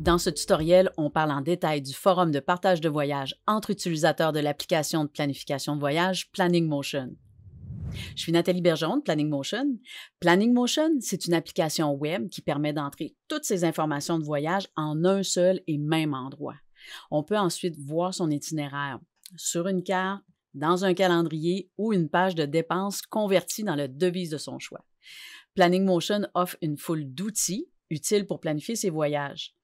Dans ce tutoriel, on parle en détail du forum de partage de voyage entre utilisateurs de l'application de planification de voyage Planning Motion. Je suis Nathalie Bergeron de Planning Motion. Planning Motion, c'est une application web qui permet d'entrer toutes ces informations de voyage en un seul et même endroit. On peut ensuite voir son itinéraire sur une carte, dans un calendrier ou une page de dépenses convertie dans la devise de son choix. Planning Motion offre une foule d'outils utiles pour planifier ses voyages.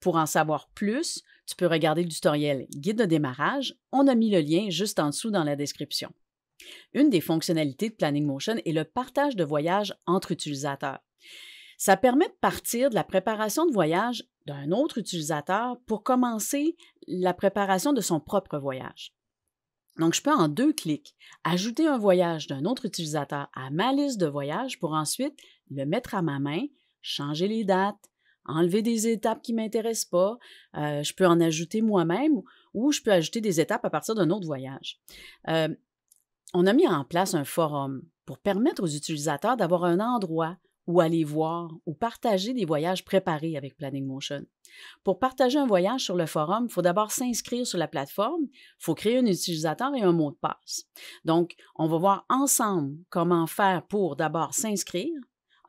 Pour en savoir plus, tu peux regarder le tutoriel Guide de démarrage. On a mis le lien juste en dessous dans la description. Une des fonctionnalités de Planning Motion est le partage de voyages entre utilisateurs. Ça permet de partir de la préparation de voyage d'un autre utilisateur pour commencer la préparation de son propre voyage. Donc, je peux en deux clics ajouter un voyage d'un autre utilisateur à ma liste de voyages pour ensuite le mettre à ma main, changer les dates, enlever des étapes qui ne m'intéressent pas, euh, je peux en ajouter moi-même ou je peux ajouter des étapes à partir d'un autre voyage. Euh, on a mis en place un forum pour permettre aux utilisateurs d'avoir un endroit où aller voir ou partager des voyages préparés avec Planning Motion. Pour partager un voyage sur le forum, il faut d'abord s'inscrire sur la plateforme, il faut créer un utilisateur et un mot de passe. Donc, on va voir ensemble comment faire pour d'abord s'inscrire,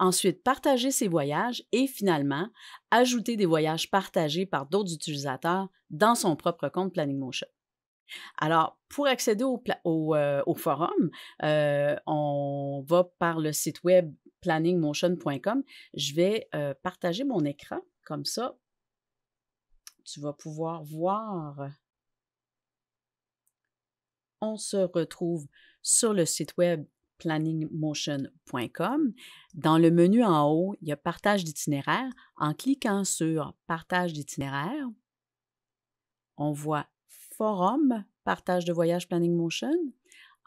ensuite partager ses voyages et finalement ajouter des voyages partagés par d'autres utilisateurs dans son propre compte Planning Motion. Alors, pour accéder au, euh, forum, euh, on va par le site web planningmotion.com. Je vais euh, partager mon écran, comme ça, tu vas pouvoir voir. On se retrouve sur le site web planningmotion.com. Dans le menu en haut, il y a Partage d'itinéraire. En cliquant sur Partage d'itinéraire, on voit Forum, Partage de voyage Planning Motion.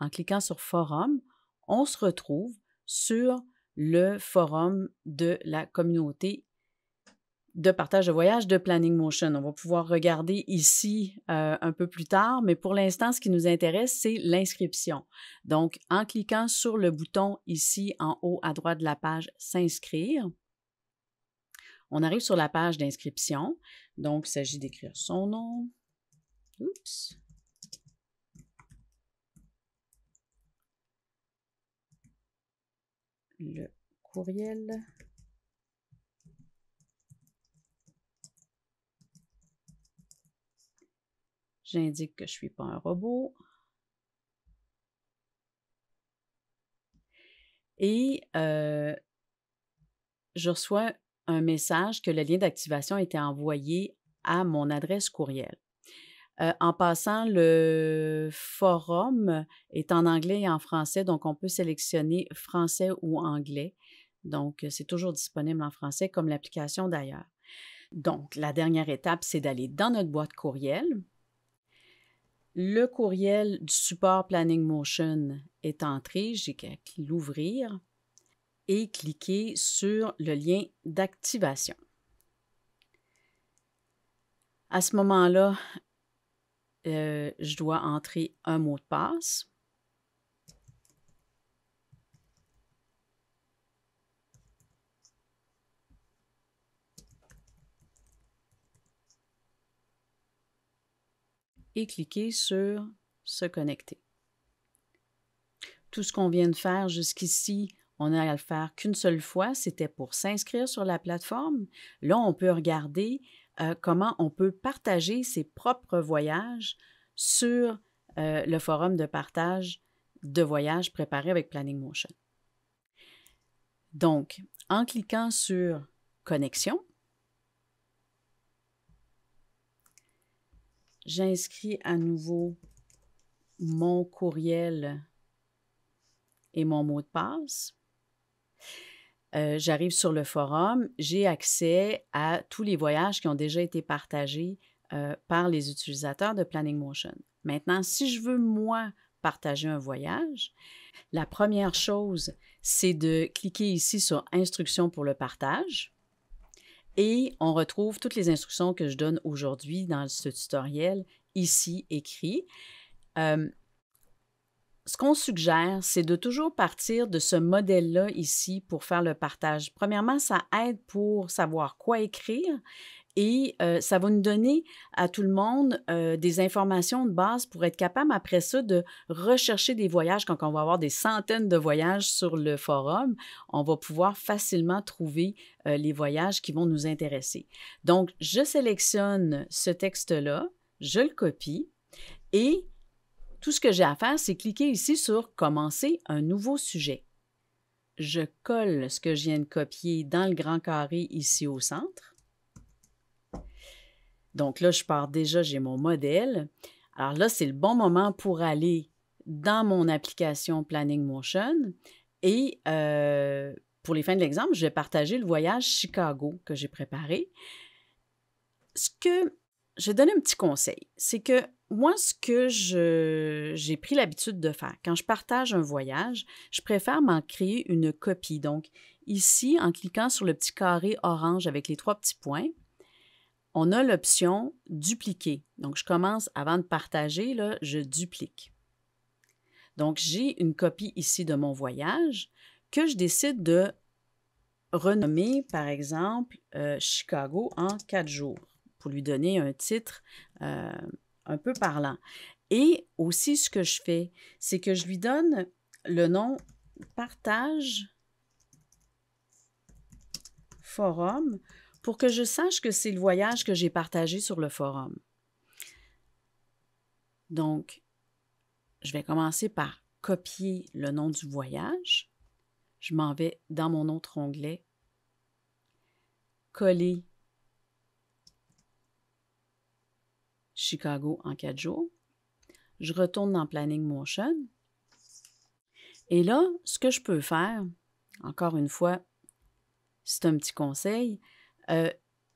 En cliquant sur Forum, on se retrouve sur le forum de la communauté de partage de voyage de Planning Motion. On va pouvoir regarder ici euh, un peu plus tard, mais pour l'instant, ce qui nous intéresse, c'est l'inscription. Donc, en cliquant sur le bouton ici en haut à droite de la page S'inscrire, on arrive sur la page d'inscription. Donc, il s'agit d'écrire son nom. Oups. Le courriel J'indique que je ne suis pas un robot. Et euh, je reçois un message que le lien d'activation a été envoyé à mon adresse courriel. Euh, en passant, le forum est en anglais et en français, donc on peut sélectionner français ou anglais. Donc, c'est toujours disponible en français comme l'application d'ailleurs. Donc, la dernière étape, c'est d'aller dans notre boîte courriel le courriel du support Planning Motion est entré, j'ai qu'à l'ouvrir et cliquer sur le lien d'activation. À ce moment-là, euh, je dois entrer un mot de passe. et cliquez sur Se connecter. Tout ce qu'on vient de faire jusqu'ici, on n'a à le faire qu'une seule fois, c'était pour s'inscrire sur la plateforme. Là, on peut regarder euh, comment on peut partager ses propres voyages sur euh, le forum de partage de voyages préparés avec Planning Motion. Donc, en cliquant sur Connexion, j'inscris à nouveau mon courriel et mon mot de passe. Euh, j'arrive sur le forum, j'ai accès à tous les voyages qui ont déjà été partagés euh, par les utilisateurs de Planning Motion. Maintenant, si je veux, moi, partager un voyage, la première chose, c'est de cliquer ici sur Instructions pour le partage. Et on retrouve toutes les instructions que je donne aujourd'hui dans ce tutoriel, ici écrit. Euh, ce qu'on suggère, c'est de toujours partir de ce modèle-là ici pour faire le partage. Premièrement, ça aide pour savoir quoi écrire et ça va nous donner à tout le monde des informations de base pour être capable après ça de rechercher des voyages. Quand on va avoir des centaines de voyages sur le forum, on va pouvoir facilement trouver les voyages qui vont nous intéresser. Donc, je sélectionne ce texte-là, je le copie et tout ce que j'ai à faire, c'est cliquer ici sur Commencer un nouveau sujet. Je colle ce que je viens de copier dans le grand carré ici au centre donc là, je pars déjà, j'ai mon modèle. Alors là, c'est le bon moment pour aller dans mon application Planning Motion et euh, pour les fins de l'exemple, je vais partager le voyage Chicago que j'ai préparé. Ce que je vais donner un petit conseil, c'est que moi, ce que j'ai pris l'habitude de faire, quand je partage un voyage, je préfère m'en créer une copie. Donc, ici, en cliquant sur le petit carré orange avec les trois petits points, on a l'option dupliquer. Donc, je commence avant de partager, je duplique. Donc, j'ai une copie ici de mon voyage que je décide de renommer, par exemple, euh, Chicago en quatre jours, pour lui donner un titre euh, un peu parlant. Et aussi, ce que je fais, c'est que je lui donne le nom partage forum pour que je sache que c'est le voyage que j'ai partagé sur le forum. Donc, je vais commencer par copier le nom du voyage. Je m'en vais dans mon autre onglet, coller Chicago en quatre jours. Je retourne dans Planning Motion. Et là, ce que je peux faire, encore une fois, c'est un petit conseil,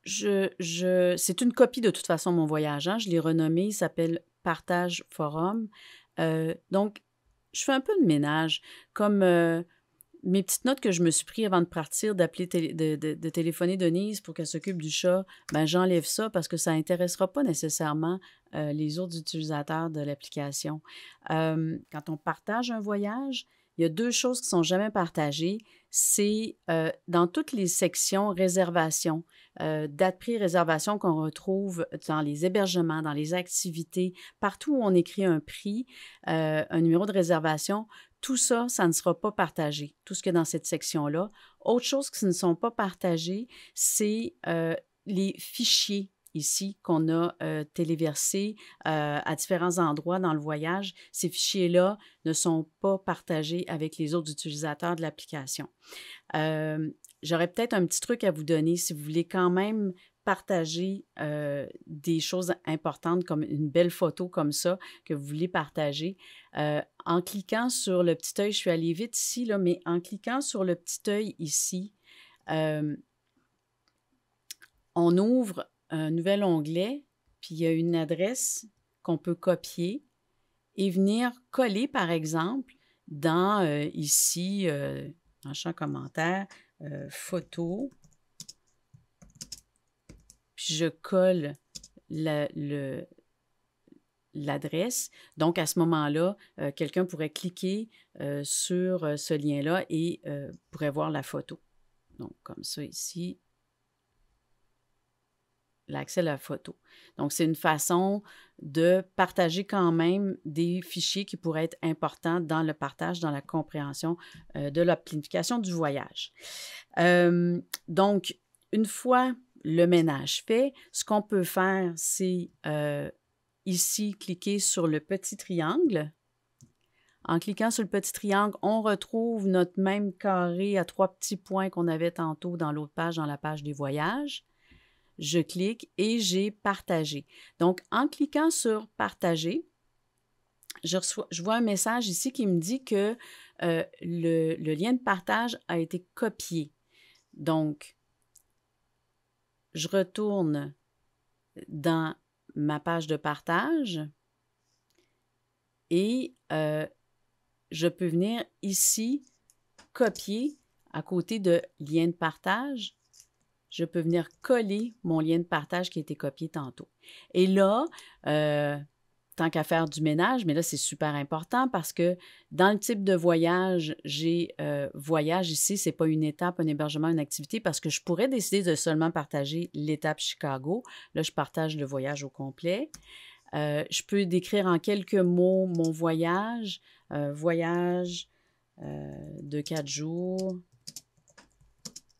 c'est une copie de toute façon mon voyage. Hein. Je l'ai renommé, il s'appelle Partage Forum. donc, je fais un peu de ménage, comme mes petites notes que je me suis prises avant de partir, d'appeler de, téléphoner Denise pour qu'elle s'occupe du chat. Ben, j'enlève ça parce que ça n'intéressera pas nécessairement les autres utilisateurs de l'application. quand on partage un voyage, il y a deux choses qui sont jamais partagées. C'est euh, dans toutes les sections réservation, euh, date prix réservation qu'on retrouve dans les hébergements, dans les activités, partout où on écrit un prix, euh, un numéro de réservation, tout ça, ça ne sera pas partagé, tout ce que dans cette section-là. Autre chose qui ne sont pas partagées, c'est les fichiers ici qu'on a euh, téléversé euh, à différents endroits dans le voyage, ces fichiers-là ne sont pas partagés avec les autres utilisateurs de l'application. Euh, j'aurais peut-être un petit truc à vous donner si vous voulez quand même partager des choses importantes comme une belle photo comme ça que vous voulez partager. en cliquant sur le petit œil, je suis allée vite ici, là, mais en cliquant sur le petit œil ici, on ouvre un nouvel onglet, puis il y a une adresse qu'on peut copier et venir coller, par exemple, dans euh, ici, en euh, dans champ commentaire, euh, photo. Puis je colle l'adresse. Donc, à ce moment-là, quelqu'un pourrait cliquer sur ce lien-là et pourrait voir la photo. Donc, comme ça ici, l'accès à la photo. Donc, c'est une façon de partager quand même des fichiers qui pourraient être importants dans le partage, dans la compréhension euh, de la planification du voyage. Euh, donc, une fois le ménage fait, ce qu'on peut faire, c'est euh, ici cliquer sur le petit triangle. En cliquant sur le petit triangle, on retrouve notre même carré à trois petits points qu'on avait tantôt dans l'autre page, dans la page des voyages je clique et j'ai partagé. Donc, en cliquant sur partager, je, vois un message ici qui me dit que euh, le, lien de partage a été copié. Donc, je retourne dans ma page de partage et euh, je peux venir ici copier à côté de lien de partage je peux venir coller mon lien de partage qui a été copié tantôt. Et là, euh, tant qu'à faire du ménage, mais là, c'est super important parce que dans le type de voyage, j'ai euh, voyage ici, Ce n'est pas une étape, un hébergement, une activité, parce que je pourrais décider de seulement partager l'étape Chicago. Là, je partage le voyage au complet. Euh, je peux décrire en quelques mots mon voyage, voyage de quatre jours,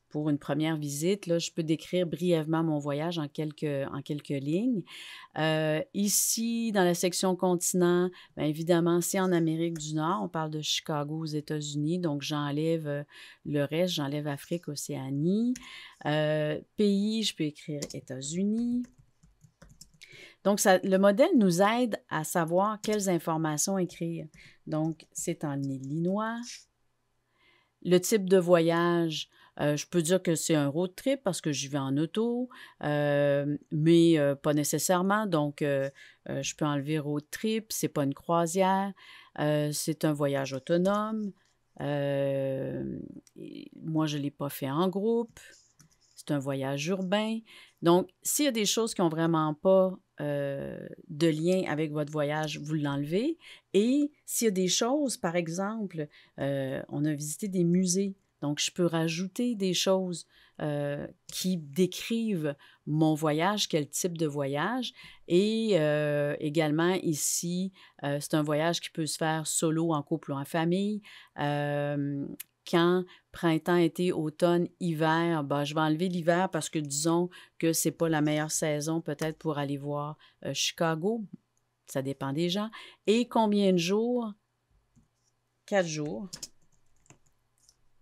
pour une première visite, je peux décrire brièvement mon voyage en quelques, lignes. Euh, ici, dans la section continent, bien évidemment, c'est en Amérique du Nord. On parle de Chicago aux États-Unis, donc j'enlève euh, le reste, j'enlève Afrique, Océanie. Euh, pays, je peux écrire États-Unis. Donc, le modèle nous aide à savoir quelles informations écrire. Donc, c'est en Illinois. Le type de voyage, euh, je peux dire que c'est un road trip parce que j'y vais en auto, euh, mais euh, pas nécessairement. Donc, je peux enlever road trip, c'est pas une croisière, c'est un voyage autonome. moi, je ne l'ai pas fait en groupe. C'est un voyage urbain. Donc, s'il y a des choses qui n'ont vraiment pas de lien avec votre voyage, vous l'enlevez. Et s'il y a des choses, par exemple, on a visité des musées. Donc, je peux rajouter des choses euh, qui décrivent mon voyage, quel type de voyage. Et euh, également ici, euh, c'est un voyage qui peut se faire solo, en couple ou en famille. quand printemps, été, automne, hiver, ben, je vais enlever l'hiver parce que disons que ce n'est pas la meilleure saison peut-être pour aller voir Chicago. Ça dépend des gens. Et combien de jours? Quatre jours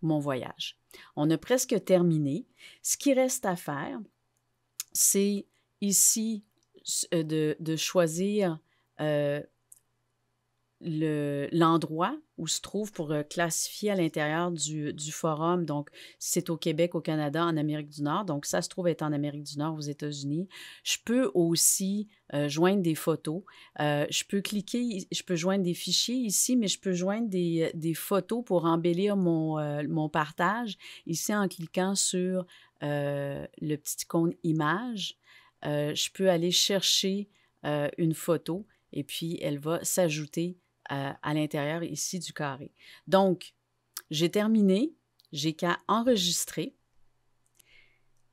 mon voyage. On a presque terminé. Ce qui reste à faire, c'est ici euh, de, choisir euh, l'endroit où se trouve pour euh, classifier à l'intérieur du, forum. Donc, c'est au Québec, au Canada, en Amérique du Nord. Donc, ça se trouve être en Amérique du Nord, aux États-Unis. Je peux aussi euh, joindre des photos. Euh, je peux cliquer, je peux joindre des fichiers ici, mais je peux joindre des, des photos pour embellir mon, mon partage ici en cliquant sur le petit icône image. je peux aller chercher une photo et puis elle va s'ajouter euh, à, l'intérieur ici du carré. Donc, j'ai terminé, j'ai qu'à enregistrer.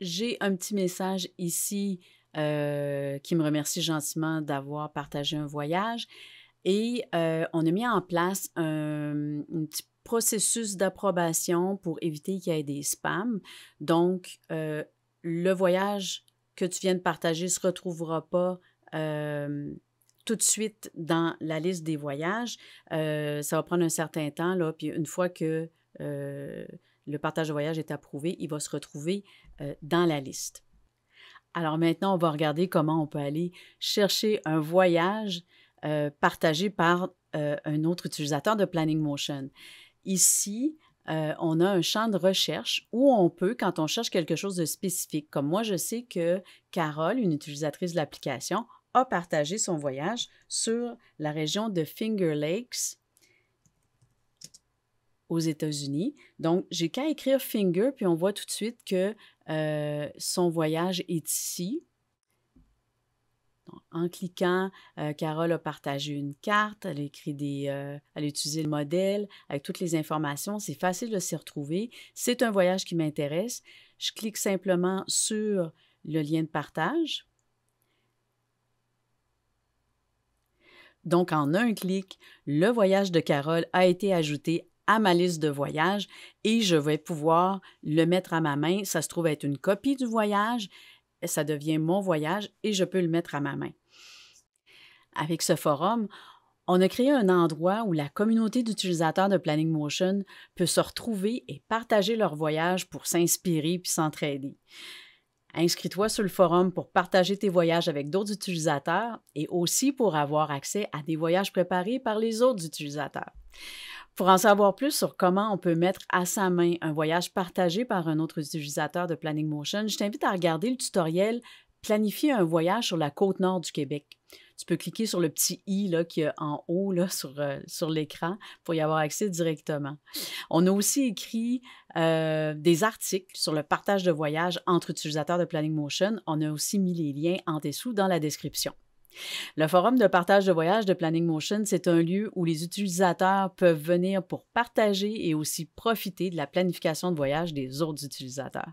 J'ai un petit message ici euh, qui me remercie gentiment d'avoir partagé un voyage. Et euh, on a mis en place un, petit processus d'approbation pour éviter qu'il y ait des spams. Donc, le voyage que tu viens de partager ne se retrouvera pas tout de suite dans la liste des voyages. Euh, ça va prendre un certain temps, là, puis une fois que euh, le partage de voyage est approuvé, il va se retrouver euh, dans la liste. Alors maintenant, on va regarder comment on peut aller chercher un voyage partagé par un autre utilisateur de Planning Motion. Ici, on a un champ de recherche où on peut, quand on cherche quelque chose de spécifique, comme moi, je sais que Carole, une utilisatrice de l'application, a partagé son voyage sur la région de Finger Lakes aux États-Unis. Donc, j'ai qu'à écrire Finger, puis on voit tout de suite que euh, son voyage est ici. en cliquant, euh, Carole a partagé une carte, elle écrit des, euh, elle a utilisé le modèle avec toutes les informations. C'est facile de s'y retrouver. C'est un voyage qui m'intéresse. Je clique simplement sur le lien de partage. Donc, en un clic, le voyage de Carole a été ajouté à ma liste de voyages et je vais pouvoir le mettre à ma main. Ça se trouve être une copie du voyage, ça devient mon voyage et je peux le mettre à ma main. Avec ce forum, on a créé un endroit où la communauté d'utilisateurs de Planning Motion peut se retrouver et partager leur voyage pour s'inspirer puis s'entraider. Inscris-toi sur le forum pour partager tes voyages avec d'autres utilisateurs et aussi pour avoir accès à des voyages préparés par les autres utilisateurs. Pour en savoir plus sur comment on peut mettre à sa main un voyage partagé par un autre utilisateur de Planning Motion, je t'invite à regarder le tutoriel planifier un voyage sur la côte nord du Québec. Tu peux cliquer sur le petit i là, qu'il y en haut sur, euh, sur l'écran pour y avoir accès directement. On a aussi écrit euh, des articles sur le partage de voyage entre utilisateurs de Planning Motion. On a aussi mis les liens en dessous dans la description. Le forum de partage de voyage de Planning Motion, c'est un lieu où les utilisateurs peuvent venir pour partager et aussi profiter de la planification de voyage des autres utilisateurs.